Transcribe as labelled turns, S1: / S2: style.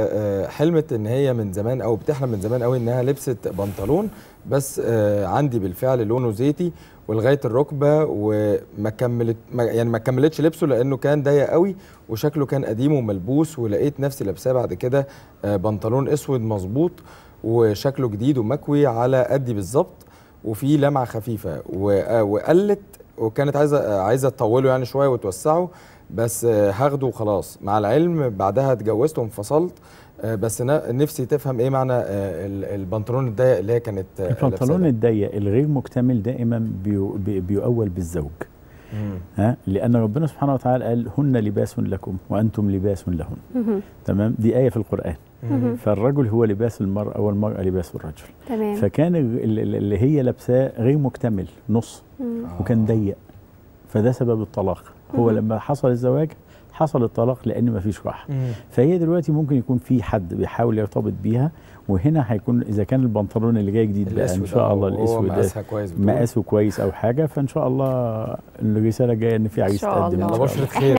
S1: آه، آه، حلمت ان هي من زمان او بتحلم من زمان قوي انها لبست بنطلون بس آه، عندي بالفعل لونه زيتي ولغايه الركبه وما كملت يعني ما كملتش لبسه لانه كان ضيق قوي وشكله كان قديم وملبوس ولقيت نفسي لابساه بعد كده بنطلون اسود مظبوط وشكله جديد ومكوي على قدي بالظبط وفي لمعه خفيفه وقلت وكانت عايزه عايزه تطوله يعني شويه وتوسعه بس هاخده وخلاص مع العلم بعدها اتجوزت وانفصلت بس نفسي تفهم ايه معنى البنطلون الضيق اللي هي كانت البنطلون
S2: الضيق الغير مكتمل دائما بيؤول بالزوج ها لان ربنا سبحانه وتعالى قال هن لباس لكم وانتم لباس لهن تمام دي ايه في القران يعني فالرجل هو لباس المرأة والمرأة لباس الرجل تمام. فكان اللي هي لابساه غير مكتمل نص آه. وكان ضيق فده سبب الطلاق هو لما حصل الزواج حصل الطلاق لان ما فيش راحه فهي دلوقتي ممكن يكون في حد بيحاول يرتبط بيها وهنا هيكون اذا كان البنطلون اللي جاي جديد بقى ان شاء الله الاسود مقاسها كويس مقاسه كويس او حاجه فان شاء الله الرساله الجايه ان في عريس تقدم ان شاء الله بشره خير